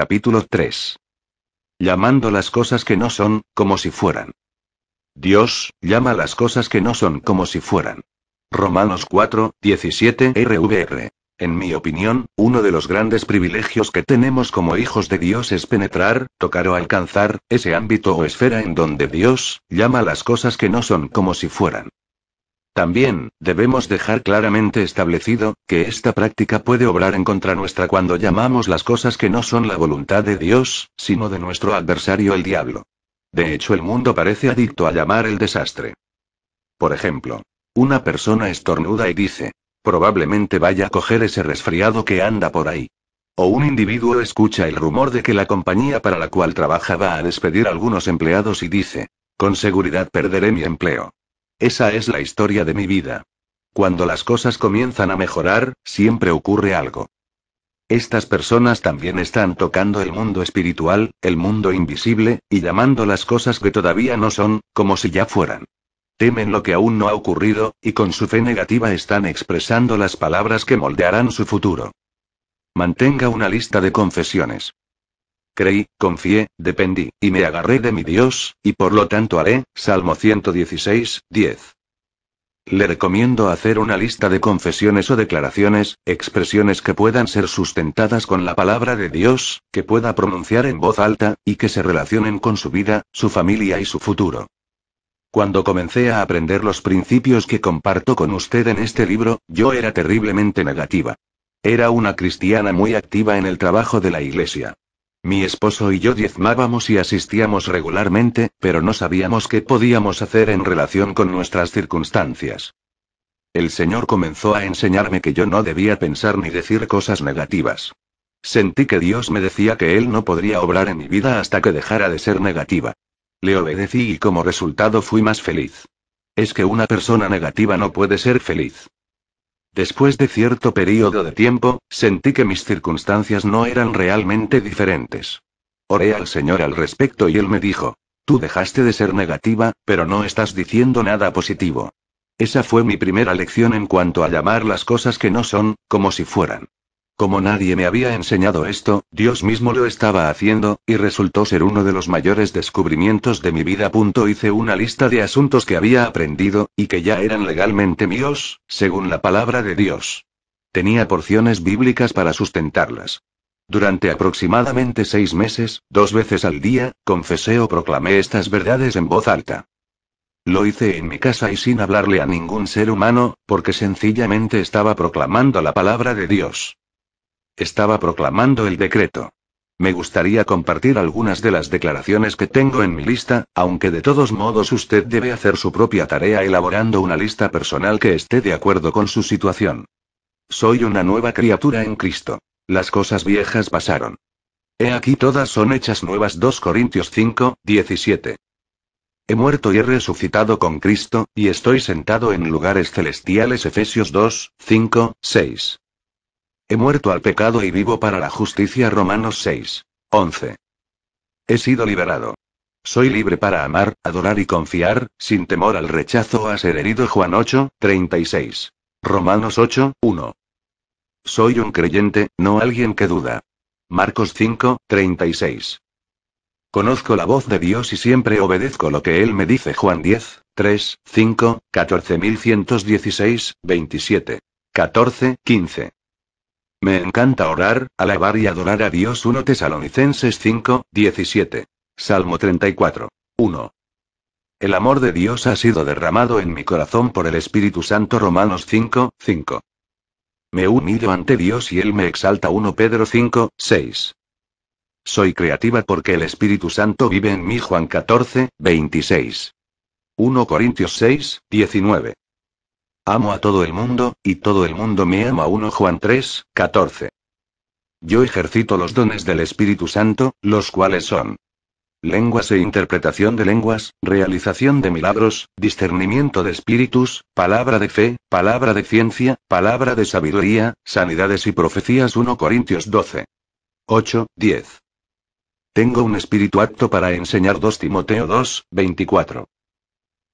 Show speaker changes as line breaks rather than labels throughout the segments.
Capítulo 3. Llamando las cosas que no son, como si fueran. Dios, llama las cosas que no son como si fueran. Romanos 4, 17 RVR. En mi opinión, uno de los grandes privilegios que tenemos como hijos de Dios es penetrar, tocar o alcanzar, ese ámbito o esfera en donde Dios, llama las cosas que no son como si fueran. También, debemos dejar claramente establecido, que esta práctica puede obrar en contra nuestra cuando llamamos las cosas que no son la voluntad de Dios, sino de nuestro adversario el diablo. De hecho, el mundo parece adicto a llamar el desastre. Por ejemplo, una persona estornuda y dice, probablemente vaya a coger ese resfriado que anda por ahí. O un individuo escucha el rumor de que la compañía para la cual trabaja va a despedir algunos empleados y dice, con seguridad perderé mi empleo. Esa es la historia de mi vida. Cuando las cosas comienzan a mejorar, siempre ocurre algo. Estas personas también están tocando el mundo espiritual, el mundo invisible, y llamando las cosas que todavía no son, como si ya fueran. Temen lo que aún no ha ocurrido, y con su fe negativa están expresando las palabras que moldearán su futuro. Mantenga una lista de confesiones. Creí, confié, dependí, y me agarré de mi Dios, y por lo tanto haré, Salmo 116, 10. Le recomiendo hacer una lista de confesiones o declaraciones, expresiones que puedan ser sustentadas con la palabra de Dios, que pueda pronunciar en voz alta, y que se relacionen con su vida, su familia y su futuro. Cuando comencé a aprender los principios que comparto con usted en este libro, yo era terriblemente negativa. Era una cristiana muy activa en el trabajo de la iglesia. Mi esposo y yo diezmábamos y asistíamos regularmente, pero no sabíamos qué podíamos hacer en relación con nuestras circunstancias. El Señor comenzó a enseñarme que yo no debía pensar ni decir cosas negativas. Sentí que Dios me decía que Él no podría obrar en mi vida hasta que dejara de ser negativa. Le obedecí y como resultado fui más feliz. Es que una persona negativa no puede ser feliz. Después de cierto período de tiempo, sentí que mis circunstancias no eran realmente diferentes. Oré al Señor al respecto y él me dijo, tú dejaste de ser negativa, pero no estás diciendo nada positivo. Esa fue mi primera lección en cuanto a llamar las cosas que no son, como si fueran. Como nadie me había enseñado esto, Dios mismo lo estaba haciendo, y resultó ser uno de los mayores descubrimientos de mi vida. Hice una lista de asuntos que había aprendido, y que ya eran legalmente míos, según la palabra de Dios. Tenía porciones bíblicas para sustentarlas. Durante aproximadamente seis meses, dos veces al día, confesé o proclamé estas verdades en voz alta. Lo hice en mi casa y sin hablarle a ningún ser humano, porque sencillamente estaba proclamando la palabra de Dios. Estaba proclamando el decreto. Me gustaría compartir algunas de las declaraciones que tengo en mi lista, aunque de todos modos usted debe hacer su propia tarea elaborando una lista personal que esté de acuerdo con su situación. Soy una nueva criatura en Cristo. Las cosas viejas pasaron. He aquí todas son hechas nuevas 2 Corintios 5, 17. He muerto y he resucitado con Cristo, y estoy sentado en lugares celestiales Efesios 2, 5, 6. He muerto al pecado y vivo para la justicia. Romanos 6. 11. He sido liberado. Soy libre para amar, adorar y confiar, sin temor al rechazo o a ser herido. Juan 8:36. Romanos 8:1. Soy un creyente, no alguien que duda. Marcos 5:36. Conozco la voz de Dios y siempre obedezco lo que Él me dice. Juan 10, 3, 5, 14116, 27. 14, 15. Me encanta orar, alabar y adorar a Dios 1 Tesalonicenses 5, 17. Salmo 34. 1. El amor de Dios ha sido derramado en mi corazón por el Espíritu Santo Romanos 5, 5. Me unido ante Dios y Él me exalta 1 Pedro 5, 6. Soy creativa porque el Espíritu Santo vive en mí Juan 14, 26. 1 Corintios 6, 19. Amo a todo el mundo, y todo el mundo me ama 1 Juan 3, 14. Yo ejercito los dones del Espíritu Santo, los cuales son lenguas e interpretación de lenguas, realización de milagros, discernimiento de espíritus, palabra de fe, palabra de ciencia, palabra de sabiduría, sanidades y profecías 1 Corintios 12. 8, 10. Tengo un espíritu apto para enseñar 2 Timoteo 2, 24.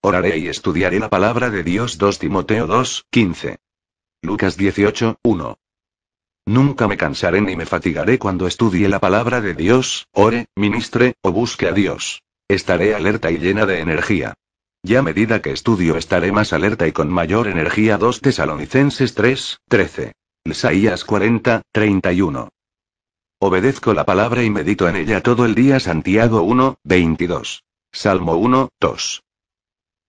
Oraré y estudiaré la palabra de Dios 2 Timoteo 2, 15. Lucas 18, 1. Nunca me cansaré ni me fatigaré cuando estudie la palabra de Dios, ore, ministre, o busque a Dios. Estaré alerta y llena de energía. Ya a medida que estudio estaré más alerta y con mayor energía 2 Tesalonicenses 3, 13. Isaías 40, 31. Obedezco la palabra y medito en ella todo el día Santiago 1, 22. Salmo 1, 2.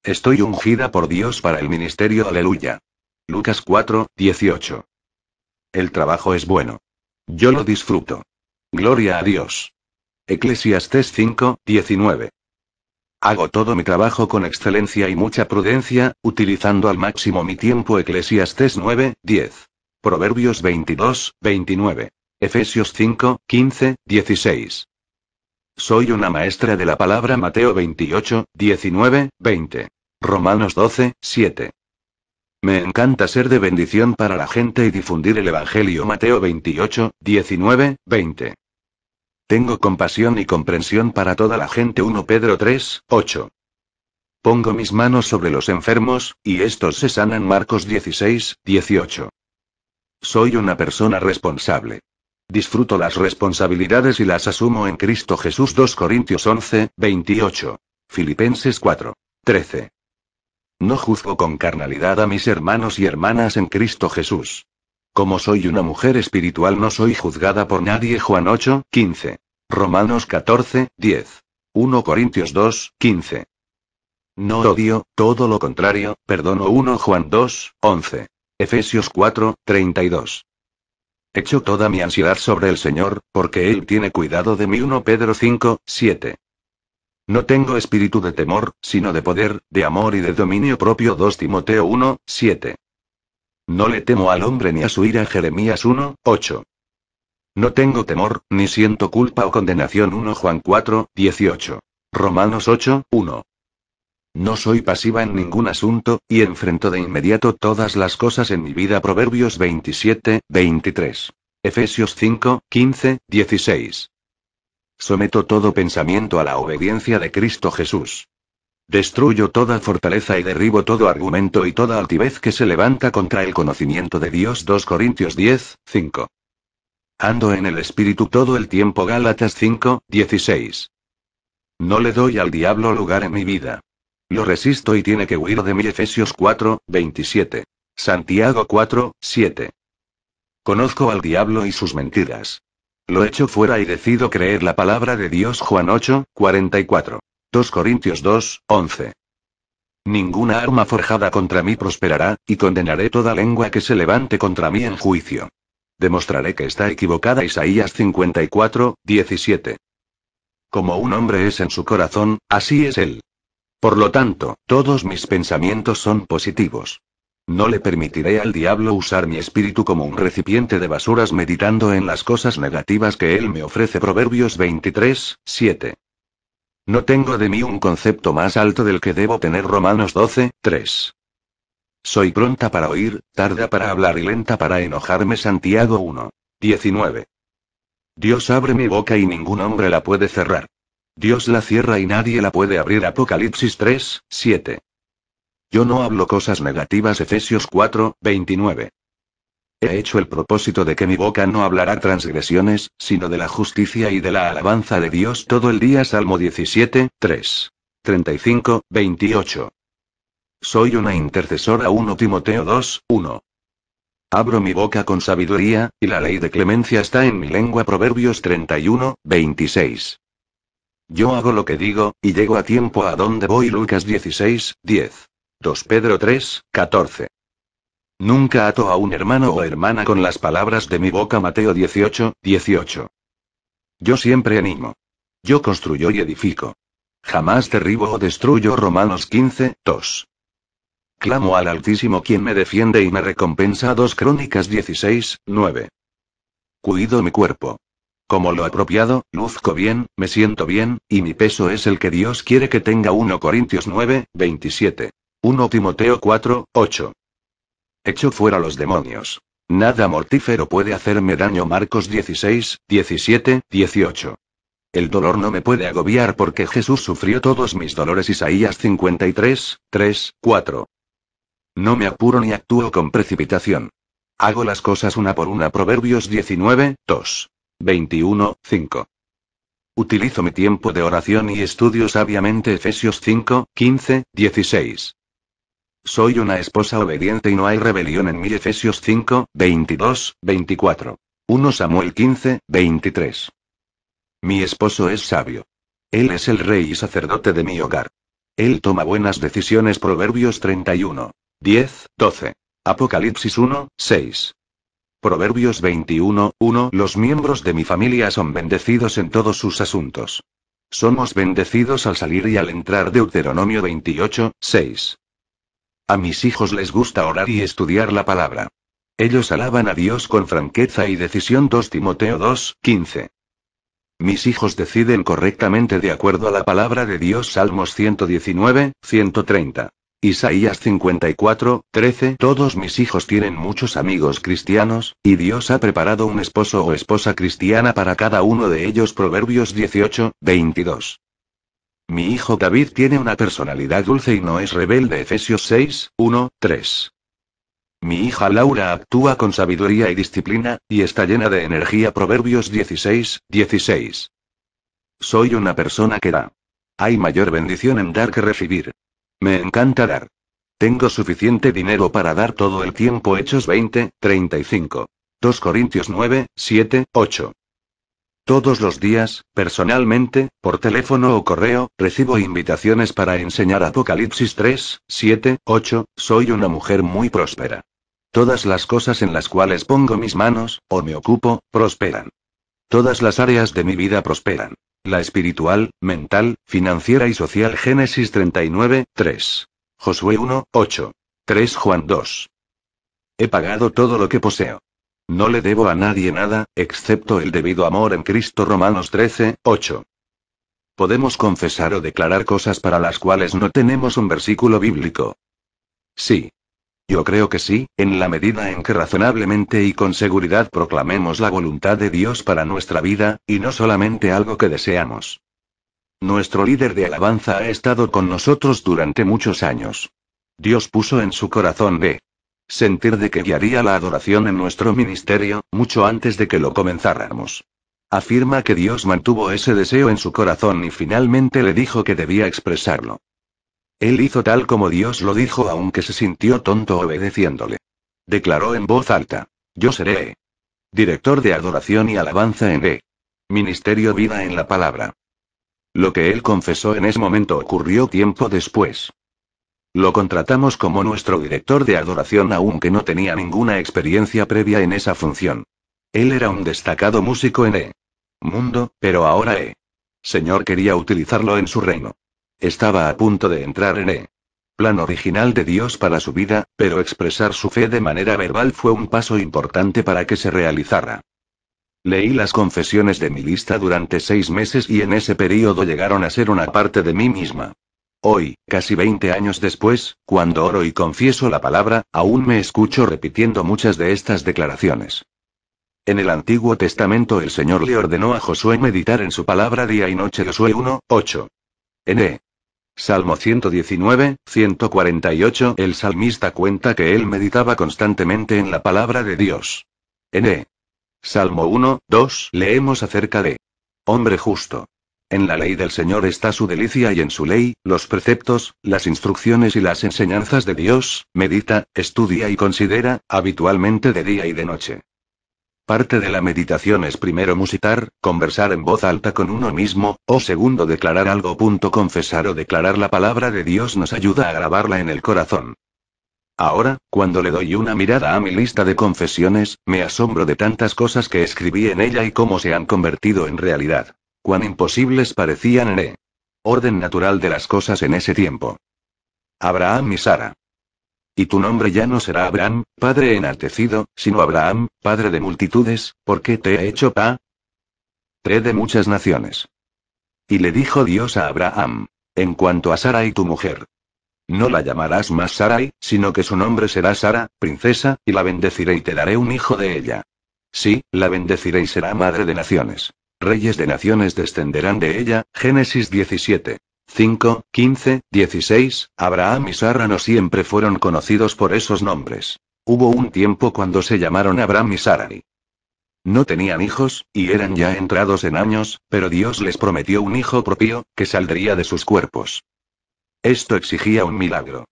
Estoy ungida por Dios para el ministerio, aleluya. Lucas 4, 18. El trabajo es bueno. Yo lo disfruto. Gloria a Dios. Eclesiastes 5, 19. Hago todo mi trabajo con excelencia y mucha prudencia, utilizando al máximo mi tiempo. Eclesiastes 9, 10. Proverbios 22, 29. Efesios 5, 15, 16. Soy una maestra de la palabra Mateo 28, 19, 20. Romanos 12, 7. Me encanta ser de bendición para la gente y difundir el Evangelio Mateo 28, 19, 20. Tengo compasión y comprensión para toda la gente 1 Pedro 3, 8. Pongo mis manos sobre los enfermos, y estos se sanan Marcos 16, 18. Soy una persona responsable. Disfruto las responsabilidades y las asumo en Cristo Jesús 2 Corintios 11, 28. Filipenses 4, 13. No juzgo con carnalidad a mis hermanos y hermanas en Cristo Jesús. Como soy una mujer espiritual no soy juzgada por nadie. Juan 8, 15. Romanos 14, 10. 1 Corintios 2, 15. No odio, todo lo contrario, perdono 1 Juan 2, 11. Efesios 4, 32. Echo toda mi ansiedad sobre el Señor, porque Él tiene cuidado de mí 1 Pedro 5, 7. No tengo espíritu de temor, sino de poder, de amor y de dominio propio. 2 Timoteo 1, 7. No le temo al hombre ni a su ira. Jeremías 1, 8. No tengo temor, ni siento culpa o condenación. 1 Juan 4, 18. Romanos 8, 1. No soy pasiva en ningún asunto, y enfrento de inmediato todas las cosas en mi vida. Proverbios 27, 23. Efesios 5, 15, 16. Someto todo pensamiento a la obediencia de Cristo Jesús. Destruyo toda fortaleza y derribo todo argumento y toda altivez que se levanta contra el conocimiento de Dios. 2 Corintios 10, 5. Ando en el Espíritu todo el tiempo. Gálatas 5, 16. No le doy al diablo lugar en mi vida. Lo resisto y tiene que huir de mí. Efesios 4, 27. Santiago 4, 7. Conozco al diablo y sus mentiras. Lo echo fuera y decido creer la palabra de Dios Juan 8, 44. 2 Corintios 2, 11. Ninguna arma forjada contra mí prosperará, y condenaré toda lengua que se levante contra mí en juicio. Demostraré que está equivocada Isaías 54, 17. Como un hombre es en su corazón, así es él. Por lo tanto, todos mis pensamientos son positivos. No le permitiré al diablo usar mi espíritu como un recipiente de basuras meditando en las cosas negativas que él me ofrece. Proverbios 23, 7. No tengo de mí un concepto más alto del que debo tener. Romanos 12, 3. Soy pronta para oír, tarda para hablar y lenta para enojarme. Santiago 1. 19. Dios abre mi boca y ningún hombre la puede cerrar. Dios la cierra y nadie la puede abrir. Apocalipsis 3, 7. Yo no hablo cosas negativas Efesios 4, 29. He hecho el propósito de que mi boca no hablará transgresiones, sino de la justicia y de la alabanza de Dios todo el día. Salmo 17, 3. 35, 28. Soy una intercesora 1 Timoteo 2, 1. Abro mi boca con sabiduría, y la ley de clemencia está en mi lengua Proverbios 31, 26. Yo hago lo que digo, y llego a tiempo a donde voy Lucas 16, 10. 2 Pedro 3, 14. Nunca ato a un hermano o hermana con las palabras de mi boca Mateo 18, 18. Yo siempre animo. Yo construyo y edifico. Jamás derribo o destruyo Romanos 15, 2. Clamo al Altísimo quien me defiende y me recompensa 2 Crónicas 16, 9. Cuido mi cuerpo. Como lo apropiado, luzco bien, me siento bien, y mi peso es el que Dios quiere que tenga 1 Corintios 9, 27. 1 Timoteo 4, 8. Echo fuera los demonios. Nada mortífero puede hacerme daño. Marcos 16, 17, 18. El dolor no me puede agobiar porque Jesús sufrió todos mis dolores. Isaías 53, 3, 4. No me apuro ni actúo con precipitación. Hago las cosas una por una. Proverbios 19, 2. 21, 5. Utilizo mi tiempo de oración y estudio sabiamente Efesios 5, 15, 16. Soy una esposa obediente y no hay rebelión en mí. Efesios 5, 22, 24. 1 Samuel 15, 23. Mi esposo es sabio. Él es el rey y sacerdote de mi hogar. Él toma buenas decisiones. Proverbios 31. 10, 12. Apocalipsis 1, 6. Proverbios 21, 1. Los miembros de mi familia son bendecidos en todos sus asuntos. Somos bendecidos al salir y al entrar. Deuteronomio 28, 6. A mis hijos les gusta orar y estudiar la palabra. Ellos alaban a Dios con franqueza y decisión 2 Timoteo 2, 15. Mis hijos deciden correctamente de acuerdo a la palabra de Dios Salmos 119, 130. Isaías 54, 13. Todos mis hijos tienen muchos amigos cristianos, y Dios ha preparado un esposo o esposa cristiana para cada uno de ellos Proverbios 18, 22. Mi hijo David tiene una personalidad dulce y no es rebelde. Efesios 6, 1, 3. Mi hija Laura actúa con sabiduría y disciplina, y está llena de energía. Proverbios 16, 16. Soy una persona que da. Hay mayor bendición en dar que recibir. Me encanta dar. Tengo suficiente dinero para dar todo el tiempo. Hechos 20, 35. 2 Corintios 9, 7, 8. Todos los días, personalmente, por teléfono o correo, recibo invitaciones para enseñar Apocalipsis 3, 7, 8, soy una mujer muy próspera. Todas las cosas en las cuales pongo mis manos, o me ocupo, prosperan. Todas las áreas de mi vida prosperan. La espiritual, mental, financiera y social Génesis 39, 3. Josué 1, 8. 3 Juan 2. He pagado todo lo que poseo. No le debo a nadie nada, excepto el debido amor en Cristo Romanos 13, 8. Podemos confesar o declarar cosas para las cuales no tenemos un versículo bíblico. Sí. Yo creo que sí, en la medida en que razonablemente y con seguridad proclamemos la voluntad de Dios para nuestra vida, y no solamente algo que deseamos. Nuestro líder de alabanza ha estado con nosotros durante muchos años. Dios puso en su corazón de sentir de que guiaría la adoración en nuestro ministerio, mucho antes de que lo comenzáramos. Afirma que Dios mantuvo ese deseo en su corazón y finalmente le dijo que debía expresarlo. Él hizo tal como Dios lo dijo aunque se sintió tonto obedeciéndole. Declaró en voz alta. Yo seré director de adoración y alabanza en el Ministerio Vida en la Palabra. Lo que él confesó en ese momento ocurrió tiempo después. Lo contratamos como nuestro director de adoración aunque no tenía ninguna experiencia previa en esa función. Él era un destacado músico en E. Mundo, pero ahora E. Señor quería utilizarlo en su reino. Estaba a punto de entrar en E. Plan original de Dios para su vida, pero expresar su fe de manera verbal fue un paso importante para que se realizara. Leí las confesiones de mi lista durante seis meses y en ese periodo llegaron a ser una parte de mí misma. Hoy, casi 20 años después, cuando oro y confieso la palabra, aún me escucho repitiendo muchas de estas declaraciones. En el Antiguo Testamento el Señor le ordenó a Josué meditar en su palabra día y noche. Josué 1, 8. N. Salmo 119, 148. El salmista cuenta que él meditaba constantemente en la palabra de Dios. el e. Salmo 1, 2. Leemos acerca de hombre justo. En la ley del Señor está su delicia y en su ley, los preceptos, las instrucciones y las enseñanzas de Dios, medita, estudia y considera, habitualmente de día y de noche. Parte de la meditación es primero musitar, conversar en voz alta con uno mismo, o segundo declarar algo. Punto confesar o declarar la palabra de Dios nos ayuda a grabarla en el corazón. Ahora, cuando le doy una mirada a mi lista de confesiones, me asombro de tantas cosas que escribí en ella y cómo se han convertido en realidad cuán imposibles parecían en él. E. orden natural de las cosas en ese tiempo. Abraham y Sara. Y tu nombre ya no será Abraham, padre enaltecido, sino Abraham, padre de multitudes, porque te he hecho pa. Tres de muchas naciones. Y le dijo Dios a Abraham, en cuanto a Sara y tu mujer. No la llamarás más Sarai, sino que su nombre será Sara, princesa, y la bendeciré y te daré un hijo de ella. Sí, la bendeciré y será madre de naciones reyes de naciones descenderán de ella, Génesis 17. 5, 15, 16, Abraham y Sara no siempre fueron conocidos por esos nombres. Hubo un tiempo cuando se llamaron Abraham y Sarai. No tenían hijos, y eran ya entrados en años, pero Dios les prometió un hijo propio, que saldría de sus cuerpos. Esto exigía un milagro.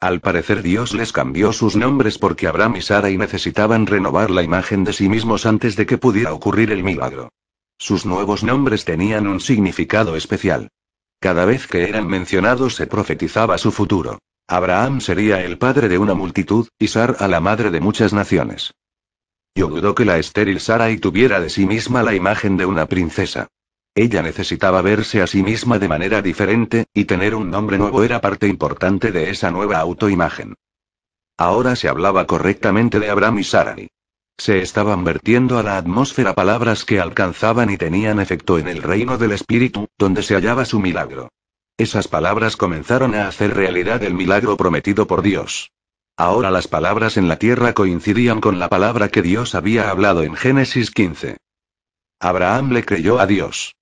Al parecer Dios les cambió sus nombres porque Abraham y Sarai necesitaban renovar la imagen de sí mismos antes de que pudiera ocurrir el milagro. Sus nuevos nombres tenían un significado especial. Cada vez que eran mencionados se profetizaba su futuro. Abraham sería el padre de una multitud, y Sara la madre de muchas naciones. Yo dudo que la estéril Sarai tuviera de sí misma la imagen de una princesa. Ella necesitaba verse a sí misma de manera diferente, y tener un nombre nuevo era parte importante de esa nueva autoimagen. Ahora se hablaba correctamente de Abraham y Sarai. Se estaban vertiendo a la atmósfera palabras que alcanzaban y tenían efecto en el reino del espíritu, donde se hallaba su milagro. Esas palabras comenzaron a hacer realidad el milagro prometido por Dios. Ahora las palabras en la tierra coincidían con la palabra que Dios había hablado en Génesis 15. Abraham le creyó a Dios.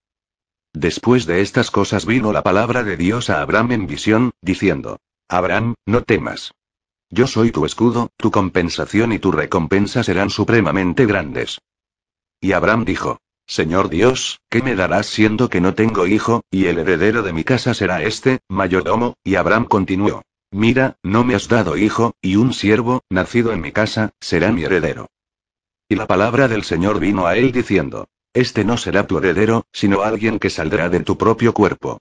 Después de estas cosas vino la palabra de Dios a Abraham en visión, diciendo, Abraham, no temas, yo soy tu escudo, tu compensación y tu recompensa serán supremamente grandes. Y Abraham dijo, Señor Dios, ¿qué me darás siendo que no tengo hijo, y el heredero de mi casa será este, mayordomo? Y Abraham continuó, Mira, no me has dado hijo, y un siervo, nacido en mi casa, será mi heredero. Y la palabra del Señor vino a él diciendo, Este no será tu heredero, sino alguien que saldrá de tu propio cuerpo.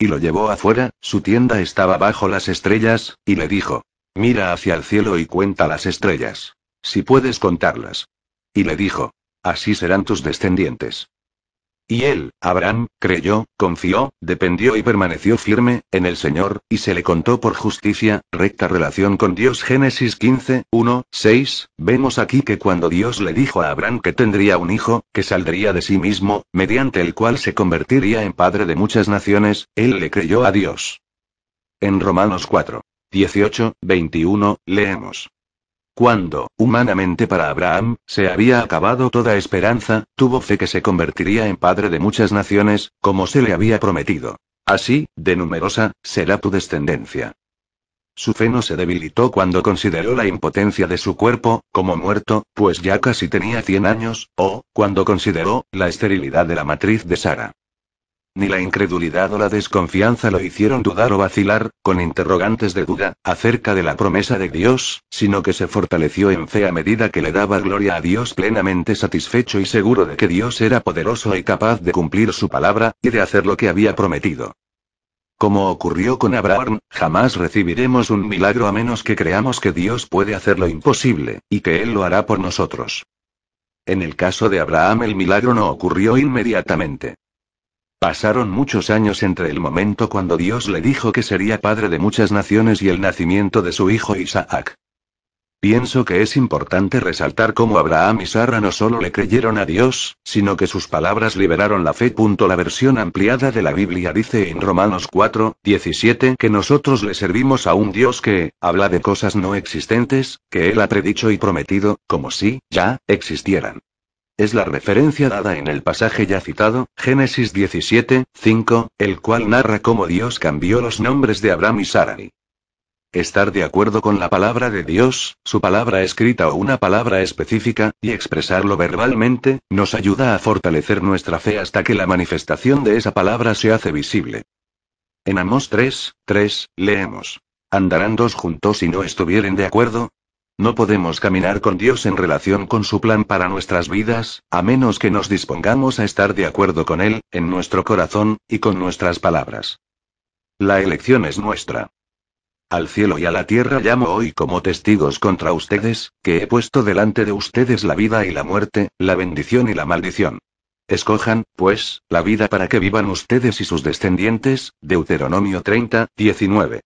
Y lo llevó afuera, su tienda estaba bajo las estrellas, y le dijo, Mira hacia el cielo y cuenta las estrellas. Si puedes contarlas. Y le dijo, así serán tus descendientes. Y él, Abraham, creyó, confió, dependió y permaneció firme, en el Señor, y se le contó por justicia, recta relación con Dios. Génesis 15, 1, 6. Vemos aquí que cuando Dios le dijo a Abraham que tendría un hijo, que saldría de sí mismo, mediante el cual se convertiría en padre de muchas naciones, él le creyó a Dios. En Romanos 4. 18, 21, leemos. Cuando, humanamente para Abraham, se había acabado toda esperanza, tuvo fe que se convertiría en padre de muchas naciones, como se le había prometido. Así, de numerosa, será tu descendencia. Su fe no se debilitó cuando consideró la impotencia de su cuerpo, como muerto, pues ya casi tenía 100 años, o, cuando consideró, la esterilidad de la matriz de Sara. Ni la incredulidad o la desconfianza lo hicieron dudar o vacilar, con interrogantes de duda, acerca de la promesa de Dios, sino que se fortaleció en fe a medida que le daba gloria a Dios plenamente satisfecho y seguro de que Dios era poderoso y capaz de cumplir su palabra, y de hacer lo que había prometido. Como ocurrió con Abraham, jamás recibiremos un milagro a menos que creamos que Dios puede hacer lo imposible, y que Él lo hará por nosotros. En el caso de Abraham el milagro no ocurrió inmediatamente. Pasaron muchos años entre el momento cuando Dios le dijo que sería padre de muchas naciones y el nacimiento de su hijo Isaac. Pienso que es importante resaltar cómo Abraham y Sara no solo le creyeron a Dios, sino que sus palabras liberaron la fe. La versión ampliada de la Biblia dice en Romanos 4, 17 que nosotros le servimos a un Dios que, habla de cosas no existentes, que él ha predicho y prometido, como si, ya, existieran. Es la referencia dada en el pasaje ya citado, Génesis 17, 5, el cual narra cómo Dios cambió los nombres de Abraham y Sarai. Estar de acuerdo con la palabra de Dios, su palabra escrita o una palabra específica, y expresarlo verbalmente, nos ayuda a fortalecer nuestra fe hasta que la manifestación de esa palabra se hace visible. En Amos 3, 3, leemos. ¿Andarán dos juntos si no estuvieren de acuerdo? No podemos caminar con Dios en relación con su plan para nuestras vidas, a menos que nos dispongamos a estar de acuerdo con Él, en nuestro corazón, y con nuestras palabras. La elección es nuestra. Al cielo y a la tierra llamo hoy como testigos contra ustedes, que he puesto delante de ustedes la vida y la muerte, la bendición y la maldición. Escojan, pues, la vida para que vivan ustedes y sus descendientes, Deuteronomio 30, 19.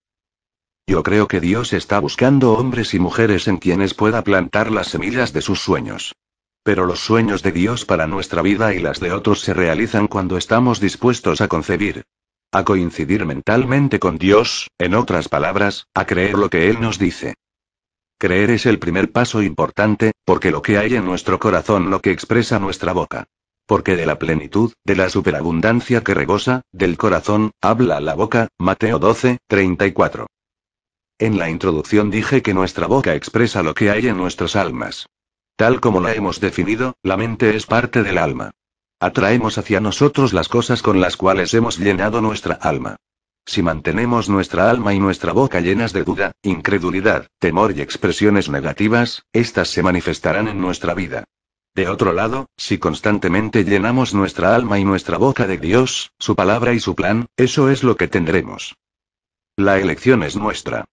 Yo creo que Dios está buscando hombres y mujeres en quienes pueda plantar las semillas de sus sueños. Pero los sueños de Dios para nuestra vida y las de otros se realizan cuando estamos dispuestos a concebir. A coincidir mentalmente con Dios, en otras palabras, a creer lo que Él nos dice. Creer es el primer paso importante, porque lo que hay en nuestro corazón lo que expresa nuestra boca. Porque de la plenitud, de la superabundancia que rebosa, del corazón, habla la boca, Mateo 12, 34. En la introducción dije que nuestra boca expresa lo que hay en nuestras almas. Tal como la hemos definido, la mente es parte del alma. Atraemos hacia nosotros las cosas con las cuales hemos llenado nuestra alma. Si mantenemos nuestra alma y nuestra boca llenas de duda, incredulidad, temor y expresiones negativas, éstas se manifestarán en nuestra vida. De otro lado, si constantemente llenamos nuestra alma y nuestra boca de Dios, su palabra y su plan, eso es lo que tendremos. La elección es nuestra.